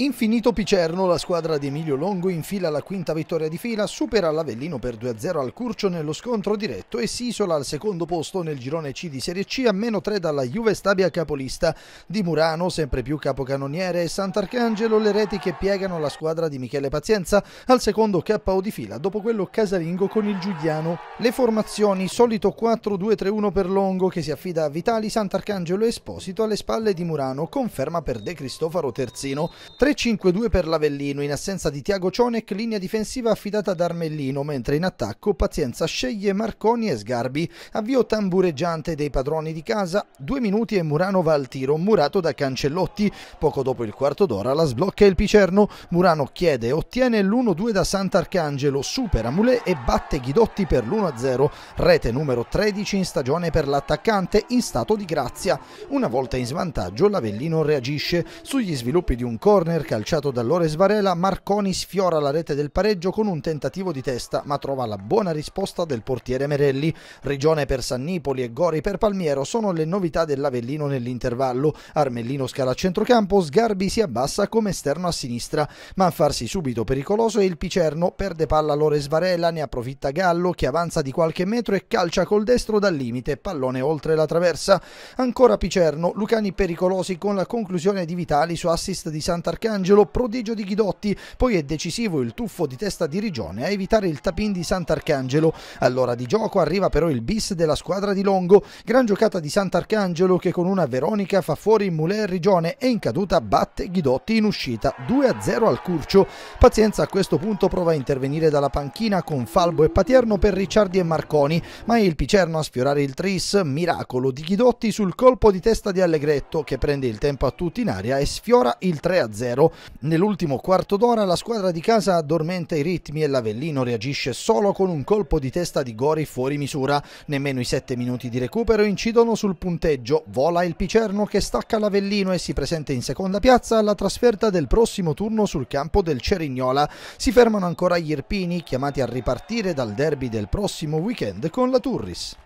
Infinito Picerno, la squadra di Emilio Longo infila la quinta vittoria di fila, supera l'Avellino per 2-0 al Curcio nello scontro diretto e si isola al secondo posto nel girone C di Serie C a meno 3 dalla Juve Stabia capolista. Di Murano, sempre più capocannoniere, e Sant'Arcangelo le reti che piegano la squadra di Michele Pazienza al secondo KO di fila dopo quello casalingo con il Giuliano. Le formazioni, solito 4-2-3-1 per Longo che si affida a Vitali, Sant'Arcangelo Esposito alle spalle di Murano, conferma per De Cristofaro Terzino. 3 3-5-2 per l'Avellino, in assenza di Tiago Cionec, linea difensiva affidata ad Armellino, mentre in attacco Pazienza sceglie Marconi e Sgarbi. Avvio tambureggiante dei padroni di casa, due minuti e Murano va al tiro, murato da Cancellotti. Poco dopo il quarto d'ora la sblocca il Picerno, Murano chiede e ottiene l'1-2 da Sant'Arcangelo, supera Mulè e batte Ghidotti per l'1-0, rete numero 13 in stagione per l'attaccante in stato di grazia. Una volta in svantaggio l'Avellino reagisce sugli sviluppi di un corner corner calciato da Lores Varela, Marconi sfiora la rete del pareggio con un tentativo di testa, ma trova la buona risposta del portiere Merelli. Rigione per Sannipoli e Gori per Palmiero sono le novità dell'Avellino nell'intervallo. Armellino scala a centrocampo, Sgarbi si abbassa come esterno a sinistra, ma a farsi subito pericoloso è il Picerno, perde palla Lores Varela, ne approfitta Gallo che avanza di qualche metro e calcia col destro dal limite, pallone oltre la traversa. Ancora Picerno, Lucani pericolosi con la conclusione di Vitali su assist di Sant'Arcano Arcangelo, prodigio di Ghidotti, poi è decisivo il tuffo di testa di Rigione a evitare il tapin di Sant'Arcangelo. All'ora di gioco arriva però il bis della squadra di Longo, gran giocata di Sant'Arcangelo che con una Veronica fa fuori Muler Rigione e in caduta batte Ghidotti in uscita 2-0 al Curcio. Pazienza a questo punto prova a intervenire dalla panchina con Falbo e Paterno per Ricciardi e Marconi, ma è il Picerno a sfiorare il tris, miracolo di Ghidotti sul colpo di testa di Allegretto che prende il tempo a tutti in aria e sfiora il 3-0. 0. Nell'ultimo quarto d'ora la squadra di casa addormenta i ritmi e l'Avellino reagisce solo con un colpo di testa di Gori fuori misura. Nemmeno i 7 minuti di recupero incidono sul punteggio. Vola il Picerno che stacca l'Avellino e si presenta in seconda piazza alla trasferta del prossimo turno sul campo del Cerignola. Si fermano ancora gli Irpini chiamati a ripartire dal derby del prossimo weekend con la Turris.